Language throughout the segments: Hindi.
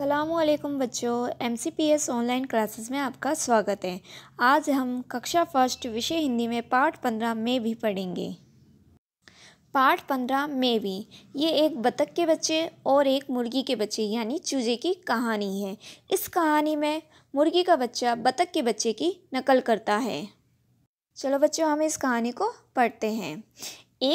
अल्लाम बच्चों M C P S online classes में आपका स्वागत है आज हम कक्षा फर्स्ट विषय हिंदी में पार्ट पंद्रह में भी पढ़ेंगे पार्ट पंद्रह में भी ये एक बतख के बच्चे और एक मुर्गी के बच्चे यानी चूजे की कहानी है इस कहानी में मुर्गी का बच्चा बतख के बच्चे की नकल करता है चलो बच्चों हम इस कहानी को पढ़ते हैं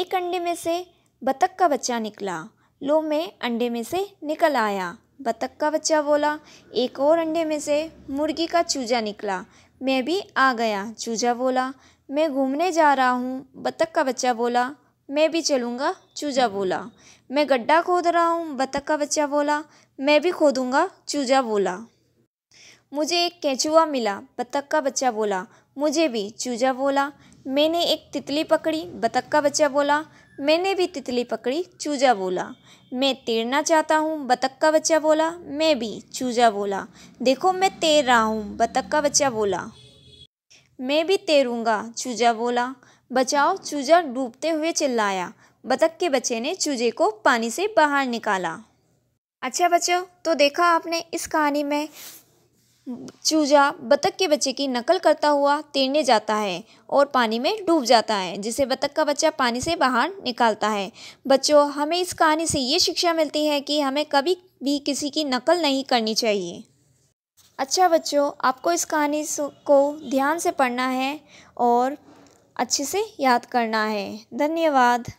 एक अंडे में से बतख का बच्चा निकला लो में अंडे में से निकल आया बतख का बच्चा बोला एक और अंडे में से मुर्गी का चूजा निकला मैं भी आ गया चूजा बोला मैं घूमने जा रहा हूँ बतख का बच्चा बोला मैं भी चलूँगा चूजा बोला मैं गड्ढा खोद रहा हूँ बतख का बच्चा बोला मैं भी खोदूँगा चूजा बोला मुझे एक कैचुआ मिला बतख का बच्चा बोला मुझे भी चूजा बोला मैंने एक तितली पकड़ी बतख का बच्चा बोला मैंने भी तितली पकड़ी चूजा बोला मैं तैरना चाहता हूँ बतख का बच्चा बोला मैं भी चूजा बोला देखो मैं तैर रहा हूँ बतख का बच्चा बोला मैं भी तैरूँगा चूजा बोला बचाओ चूजा डूबते हुए चिल्लाया बतख के बच्चे ने चूजे को पानी से बाहर निकाला अच्छा बच्चों तो देखा आपने इस कहानी में चूजा बतख के बच्चे की नकल करता हुआ तैरने जाता है और पानी में डूब जाता है जिसे बतख का बच्चा पानी से बाहर निकालता है बच्चों हमें इस कहानी से ये शिक्षा मिलती है कि हमें कभी भी किसी की नकल नहीं करनी चाहिए अच्छा बच्चों आपको इस कहानी को ध्यान से पढ़ना है और अच्छे से याद करना है धन्यवाद